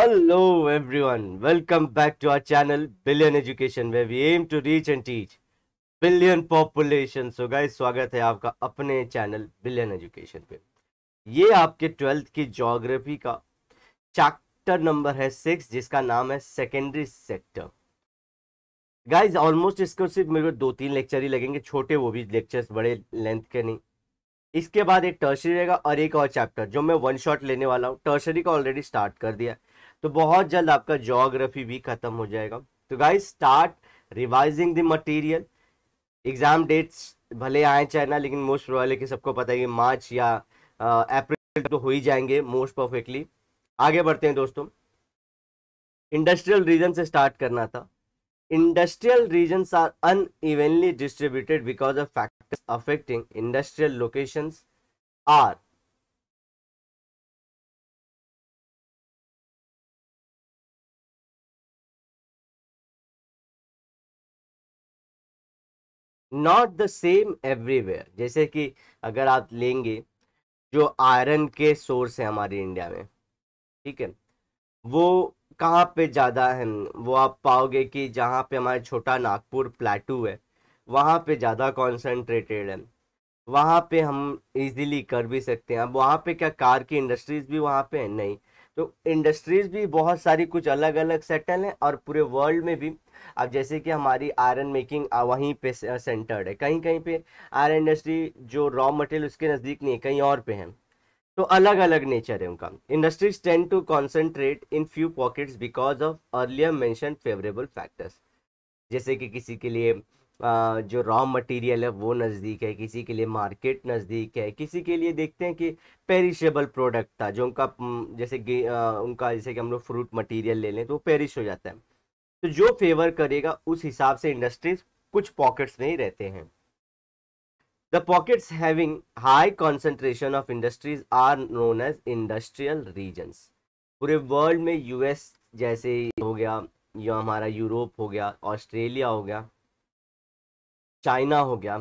Hello everyone, welcome back to our channel Billion Education where we aim to reach and teach billion population. So guys स्वागत है आपका अपने channel Billion Education पे ये आपके twelfth की ज्योग्राफी का चैप्टर नंबर है सिक्स जिसका नाम है सेकेंडरी सेक्टर गाइज ऑलमोस्ट इसको सिर्फ मेरे को दो तीन लेक्चर ही लगेंगे छोटे वो भी लेक्चर्स बड़े लेंथ के नहीं इसके बाद एक टर्सरी रहेगा और एक और चैप्टर जो मैं वन शॉट लेने वाला हूँ टर्सरी का ऑलरेडी स्टार्ट कर दिया है तो बहुत जल्द आपका जोग्राफी भी खत्म हो जाएगा तो guys start revising the material exam dates भले आए चाहे ना लेकिन मोस्ट प्रोबेबली कि सबको पता है कि मार्च या अप्रैल तो हो ही जाएंगे मोस्ट परफेक्टली आगे बढ़ते हैं दोस्तों इंडस्ट्रियल रीजन से स्टार्ट करना था industrial region are un unevenly distributed because of factors affecting industrial locations are not the same everywhere जैसे कि अगर आप लेंगे जो आयरन के सोर्स हैं हमारे इंडिया में ठीक है वो कहाँ पे ज़्यादा है वो आप पाओगे कि जहाँ पे हमारे छोटा नागपुर प्लेटू है वहाँ पे ज़्यादा कॉन्सेंट्रेटेड है वहाँ पे हम इजीली कर भी सकते हैं अब वहाँ पे क्या कार की इंडस्ट्रीज़ भी वहाँ पे है नहीं तो इंडस्ट्रीज़ भी बहुत सारी कुछ अलग अलग सेटल हैं और पूरे वर्ल्ड में भी अब जैसे कि हमारी आयरन मेकिंग वहीं पे सेंटर्ड है कहीं कहीं पे आयरन इंडस्ट्री जो रॉ मटेरियल उसके नज़दीक नहीं है कहीं और पे है तो अलग अलग नेचर है उनका industries tend to concentrate in few pockets because of earlier mention favourable factors जैसे कि किसी के लिए जो रॉ मटेरियल है वो नज़दीक है किसी के लिए मार्केट नज़दीक है किसी के लिए देखते हैं कि पेरिशेबल प्रोडक्ट था जो उनका जैसे उनका जैसे कि हम लोग फ्रूट मटेरियल ले लें तो वो पेरिश हो जाता है तो जो फेवर करेगा उस हिसाब से इंडस्ट्रीज कुछ पॉकेट्स में ही रहते हैं the pockets having high concentration of industries are known as industrial regions पूरे वर्ल्ड में यूएस जैसे हो गया या हमारा यूरोप हो गया ऑस्ट्रेलिया हो गया चाइना हो गया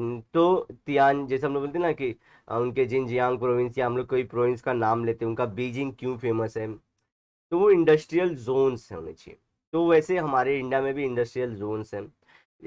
तो तियान जैसे हम लोग बोलते हैं ना कि उनके जिन जियांग प्रोविंस या हम लोग कोई प्रोविंस का नाम लेते हैं उनका बीजिंग क्यों फेमस है तो वो इंडस्ट्रियल जोन्स हैं होने चाहिए तो वैसे हमारे इंडिया में भी इंडस्ट्रियल जोन्स हैं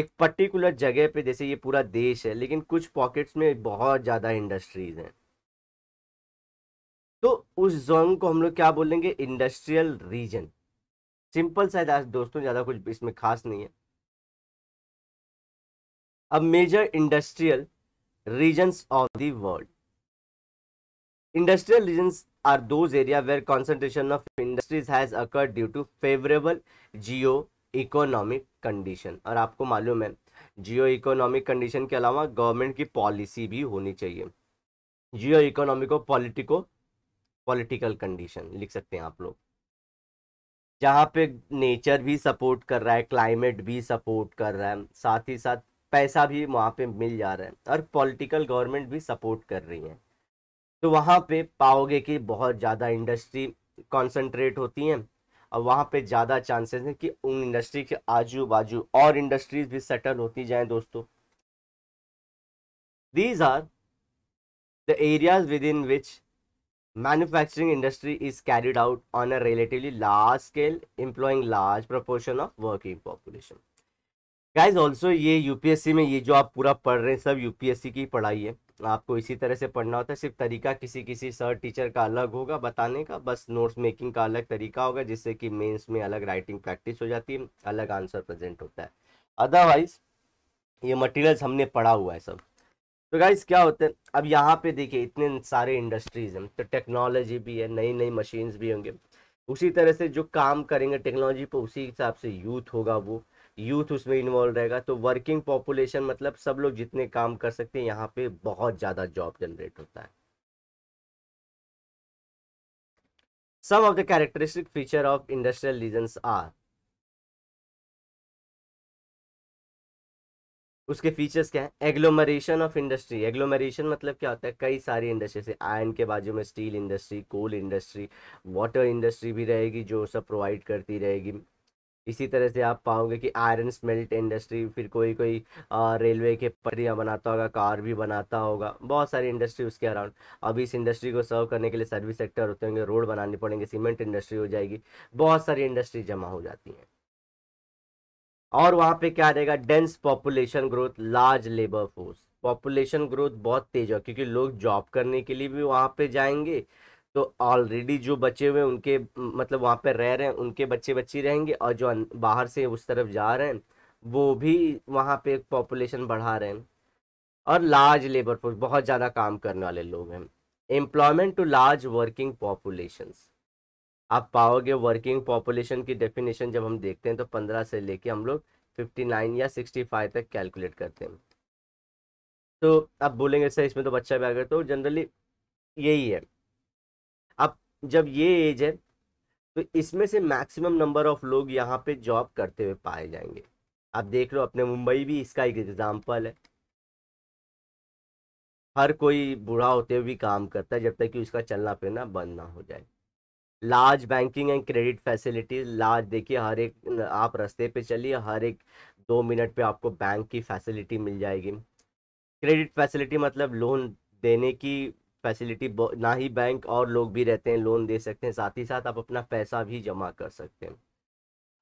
एक पर्टिकुलर जगह पे जैसे ये पूरा देश है लेकिन कुछ पॉकेट्स में बहुत ज़्यादा इंडस्ट्रीज हैं तो उस जोन को हम लोग क्या बोलेंगे इंडस्ट्रियल रीजन सिंपल शायद आज दोस्तों ज़्यादा कुछ इसमें खास नहीं है अब major industrial regions of world industrial Industrial are are those areas where concentration of industries has occurred due to favorable economic condition और आपको मालूम है जियो इकोनॉमिक कंडीशन के अलावा गवर्नमेंट की पॉलिसी भी होनी चाहिए geo economico politico political condition लिख सकते हैं आप लोग जहाँ पे नेचर भी सपोर्ट कर रहा है क्लाइमेट भी सपोर्ट कर रहा है साथ ही साथ पैसा भी वहाँ पे मिल जा रहा है और पॉलिटिकल गवर्नमेंट भी सपोर्ट कर रही है तो वहाँ पे पाओगे कि बहुत ज़्यादा इंडस्ट्री कॉन्सनट्रेट होती हैं और वहाँ पे ज़्यादा चांसेस हैं कि उन इंडस्ट्री के आजू बाजू और इंडस्ट्रीज भी सेटल होती जाएं दोस्तों these are the areas with in which manufacturing industry is carried out on a relatively large scale employing large proportion of working population guys also ये यूपीएससी में ये जो आप पूरा पढ़ रहे हैं सब यूपीएससी की पढ़ाई है आपको इसी तरह से पढ़ना होता है सिर्फ तरीका किसी किसी सर टीचर का अलग होगा बताने का बस नोट्स मेकिंग का अलग तरीका होगा जिससे कि मेंस में अलग राइटिंग प्रैक्टिस हो जाती है अलग आंसर प्रेजेंट होता है अदरवाइज ये मटेरियल्स हमने पढ़ा हुआ है सब तो गाइज क्या होता है अब यहाँ पे देखिए इतने सारे इंडस्ट्रीज हैं तो टेक्नोलॉजी भी है नई नई मशीन्स भी होंगे उसी तरह से जो काम करेंगे टेक्नोलॉजी पर उसी हिसाब से यूथ होगा वो यूथ उसमें इन्वॉल्व रहेगा तो वर्किंग पॉपुलेशन मतलब सब लोग जितने काम कर सकते हैं यहाँ पे बहुत ज़्यादा जॉब जनरेट होता है some of the characteristic feature of industrial regions are उसके फीचर्स क्या है एग्लोमरेशन ऑफ इंडस्ट्री एग्लोमरेशन मतलब क्या होता है कई सारी इंडस्ट्री से आयन के बाजू में steel industry coal industry water industry भी रहेगी जो सब प्रोवाइड करती रहेगी इसी तरह से आप पाओगे कि आयरन स्मेल्ट इंडस्ट्री फिर कोई कोई रेलवे के पटरियाँ बनाता होगा कार भी बनाता होगा बहुत सारी इंडस्ट्री उसके अराउंड अभी इस इंडस्ट्री को सर्व करने के लिए सर्विस सेक्टर होते होंगे रोड बनाने पड़ेंगे सीमेंट इंडस्ट्री हो जाएगी बहुत सारी इंडस्ट्री जमा हो जाती हैं और वहाँ पे क्या रहेगा dense population growth large labour force population growth बहुत तेज हो क्योंकि लोग जॉब करने के लिए भी वहाँ पे जाएंगे तो ऑलरेडी जो बचे हुए उनके मतलब वहाँ पर रह रहे हैं उनके बच्चे बच्ची रहेंगे और जो बाहर से उस तरफ जा रहे हैं वो भी वहाँ पे पॉपुलेशन बढ़ा रहे हैं और लार्ज लेबर फोर्स बहुत ज़्यादा काम करने वाले लोग हैं employment to large working population आप पाओगे वर्किंग पॉपुलेशन की डेफिनेशन जब हम देखते हैं तो पंद्रह से लेके हम लोग फिफ्टी नाइन या सिक्सटी फाइव तक कैलकुलेट करते हैं तो आप बोलेंगे सर इसमें तो बच्चा भी आ गया तो जनरली यही है जब ये एज है तो इसमें से मैक्सिमम नंबर ऑफ लोग यहाँ पे जॉब करते हुए पाए जाएंगे आप देख लो अपने मुंबई भी इसका एक एग्जाम्पल है हर कोई बूढ़ा होते हुए भी काम करता है जब तक कि उसका चलना फिरना बंद ना हो जाए large banking and credit facilities large देखिए हर एक आप रास्ते पे चलिए हर एक दो मिनट पे आपको बैंक की फैसिलिटी मिल जाएगी क्रेडिट फैसिलिटी मतलब लोन देने की फैसिलिटी ना ही बैंक और लोग भी रहते हैं लोन दे सकते हैं साथ ही साथ आप अपना पैसा भी जमा कर सकते हैं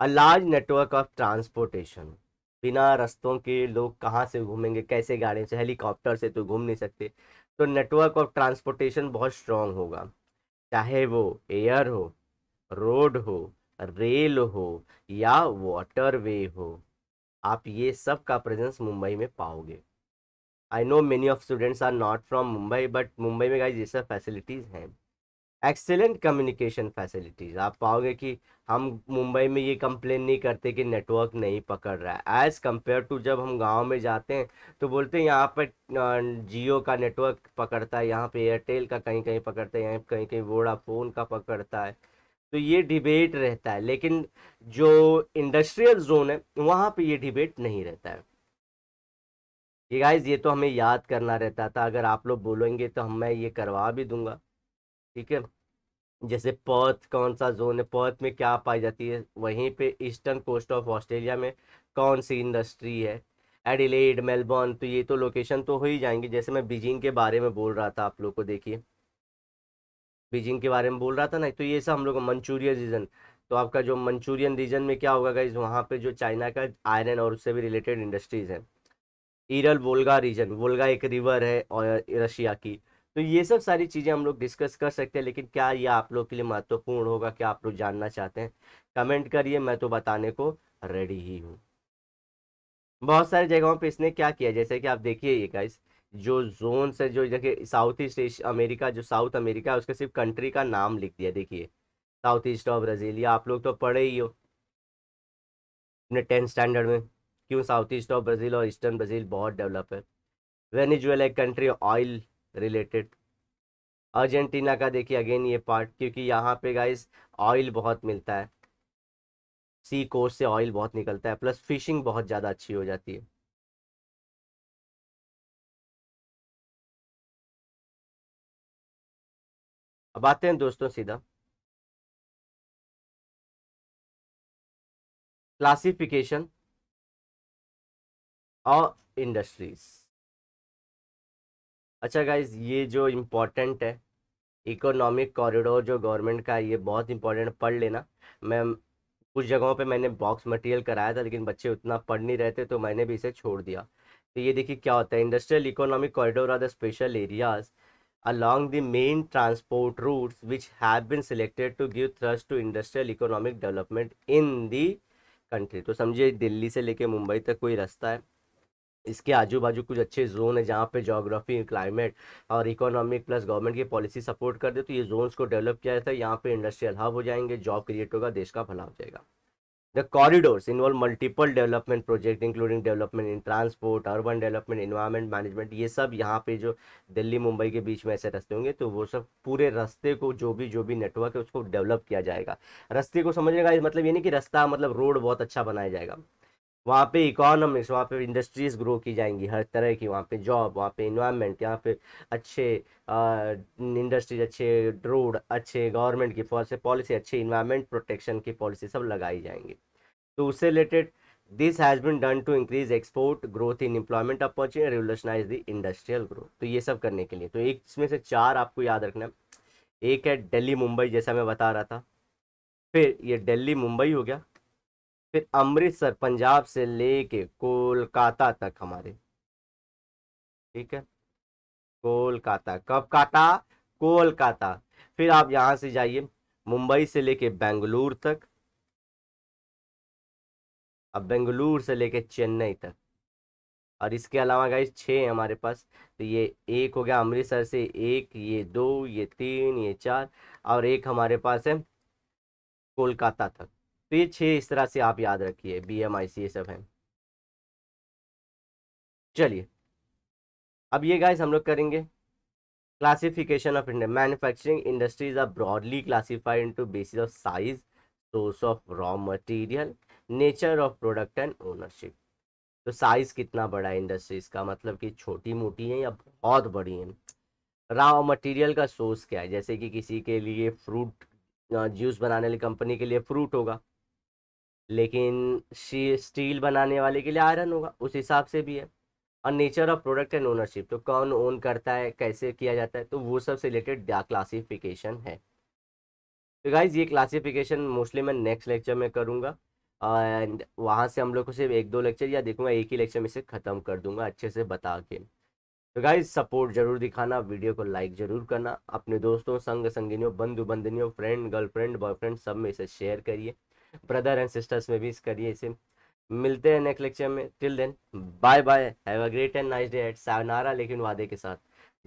a large network of transportation बिना रस्तों के लोग कहाँ से घूमेंगे कैसे गाड़ियों से हेलीकॉप्टर से तो घूम नहीं सकते तो नेटवर्क ऑफ ट्रांसपोर्टेशन बहुत स्ट्रांग होगा चाहे वो एयर हो रोड हो रेल हो या वाटर वे हो आप ये सब का प्रेजेंस मुंबई में पाओगे I know many of students are not from Mumbai but Mumbai में गाइज ये सब फैसिलिटीज़ हैं एक्सेलेंट कम्युनिकेशन फैसिलिटीज़ आप पाओगे कि हम मुंबई में ये कंप्लेन नहीं करते कि नेटवर्क नहीं पकड़ रहा है एज़ कम्पेयर टू जब हम गांव में जाते हैं तो बोलते हैं यहाँ पर जियो का नेटवर्क पकड़ता है यहाँ पे एयरटेल का कहीं कहीं पकड़ता है यहाँ कहीं कहीं वोडाफोन का पकड़ता है तो ये डिबेट रहता है लेकिन जो इंडस्ट्रियल जोन है वहाँ पर ये डिबेट नहीं रहता है ये गाइज ये तो हमें याद करना रहता था अगर आप लोग बोलेंगे तो हम मैं ये करवा भी दूंगा ठीक है जैसे पर्थ कौन सा जोन है पर्थ में क्या पाई जाती है वहीं पे ईस्टर्न कोस्ट ऑफ ऑस्ट्रेलिया में कौन सी इंडस्ट्री है एडिलेड मेलबॉर्न तो ये तो लोकेशन तो हो ही जाएंगे जैसे मैं बीजिंग के बारे में बोल रहा था आप लोग को देखिए बीजिंग के बारे में बोल रहा था ना तो ये सब हम लोग मंचूरियन रीजन तो आपका जो मंचूरियन रीजन में क्या होगा गाइज वहाँ पे जो चाइना का आयरन और उससे भी रिलेटेड इंडस्ट्रीज़ हैं इरल वोल्गा रीजन वोल्गा एक रिवर है और रशिया की तो ये सब सारी चीज़ें हम लोग डिस्कस कर सकते हैं लेकिन क्या ये आप लोग के लिए महत्वपूर्ण होगा क्या आप लोग जानना चाहते हैं कमेंट करिए मैं तो बताने को रेडी ही हूँ बहुत सारी जगहों पे इसने क्या किया जैसे कि आप देखिए ये गाइस जो जोन से जो देखिए साउथ ईस्ट अमेरिका जो साउथ अमेरिका है उसके सिर्फ कंट्री का नाम लिख दिया देखिए साउथ ईस्ट ऑफ ब्राज़ील आप लोग तो पढ़े ही हो अपने टेंथ स्टैंडर्ड में क्यों साउथ ईस्ट ऑफ ब्राज़ील और ईस्टर्न ब्राज़ील बहुत डेवलप है वेनिजुएला एक कंट्री ऑयल रिलेटेड अर्जेंटीना का देखिए अगेन ये पार्ट क्योंकि यहाँ पे गाइस ऑयल बहुत मिलता है सी कोस्ट से ऑयल बहुत निकलता है प्लस फिशिंग बहुत ज़्यादा अच्छी हो जाती है अब आते हैं दोस्तों सीधा क्लासिफिकेशन और इंडस्ट्रीज अच्छा गाइज ये जो इम्पोर्टेंट है इकोनॉमिक कॉरिडोर जो गवर्नमेंट का ये बहुत इंपॉर्टेंट पढ़ लेना मैं कुछ जगहों पे मैंने बॉक्स मटेरियल कराया था लेकिन बच्चे उतना पढ़ नहीं रहते तो मैंने भी इसे छोड़ दिया तो ये देखिए क्या होता है industrial economic corridor are the special areas along the main transport routes which have been selected to give thrust to industrial economic development in the country तो समझिए दिल्ली से लेके मुंबई तक कोई रास्ता है इसके आजू बाजू कुछ अच्छे जोन है जहाँ पे जोग्राफी क्लाइमेट और इकोनॉमिक प्लस गवर्नमेंट की पॉलिसी सपोर्ट कर दे तो ये जोन्स को डेवलप किया जाता है यहाँ पे इंडस्ट्रियल हब हो जाएंगे जॉब क्रिएट होगा देश का भला हो जाएगा the corridors involve multiple development project including development in transport urban development environment management ये सब यहाँ पे जो दिल्ली मुंबई के बीच में ऐसे रास्ते होंगे तो वो सब पूरे रास्ते को जो भी जो भी नेटवर्क है उसको डेवलप किया जाएगा रास्ते को समझने का मतलब ये नहीं कि रास्ता मतलब रोड बहुत अच्छा बनाया जाएगा वहाँ पे इकोनॉमिक्स वहाँ पे इंडस्ट्रीज़ ग्रो की जाएंगी हर तरह की वहाँ पे जॉब वहाँ पे इन्वायरमेंट यहाँ पे अच्छे इंडस्ट्रीज अच्छे रोड अच्छे गवर्नमेंट की फॉर से पॉलिसी अच्छे इन्वायरमेंट प्रोटेक्शन की पॉलिसी सब लगाई जाएंगी तो उससे related this has been done to increase export growth in employment opportunity revolutionise the industrial growth तो ये सब करने के लिए तो एक इसमें से चार आपको याद रखना है एक है दिल्ली मुंबई जैसा मैं बता रहा था फिर ये दिल्ली मुंबई हो गया फिर अमृतसर पंजाब से लेके कोलकाता तक हमारे ठीक है कोलकाता कब काटा कोलकाता फिर आप यहां से जाइए मुंबई से लेके बेंगलुरु तक अब बेंगलुरु से लेके चेन्नई तक और इसके अलावा गई छः है हमारे पास तो ये एक हो गया अमृतसर से एक ये दो ये तीन ये चार और एक हमारे पास है कोलकाता तक तो ये छह इस तरह से आप याद रखिए बी एम आई सी ये सब है चलिए अब ये गाइस हम लोग करेंगे classification of India manufacturing industries are broadly classified into basis of size source of raw material nature of product and ownership तो साइज कितना बड़ा है इंडस्ट्रीज का मतलब कि छोटी मोटी है या बहुत बड़ी है रॉ मटेरियल का सोर्स क्या है जैसे कि किसी के लिए फ्रूट जूस बनाने वाली कंपनी के लिए फ्रूट होगा लेकिन स्टील बनाने वाले के लिए आयरन होगा उस हिसाब से भी है और nature of product and ownership तो कौन ओन करता है कैसे किया जाता है तो वो सब से रिलेटेड क्लासिफिकेशन है तो गाइज ये क्लासिफिकेशन मोस्टली मैं नेक्स्ट लेक्चर में करूँगा एंड वहाँ से हम लोग को सिर्फ एक दो लेक्चर या देखूंगा एक ही लेक्चर में से ख़त्म कर दूंगा अच्छे से बता के तो गाइज सपोर्ट जरूर दिखाना वीडियो को लाइक जरूर करना अपने दोस्तों संग संगिनियों बंधु बंधनियों फ्रेंड गर्लफ्रेंड बॉयफ्रेंड सब में इसे शेयर करिए ब्रदर एंड सिस्टर्स में भी करिए सिम मिलते हैं नेक्स्ट लेक्चर में till then bye bye have a great and nice day एट सावनारा लेकिन वादे के साथ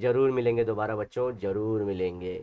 जरूर मिलेंगे दोबारा बच्चों जरूर मिलेंगे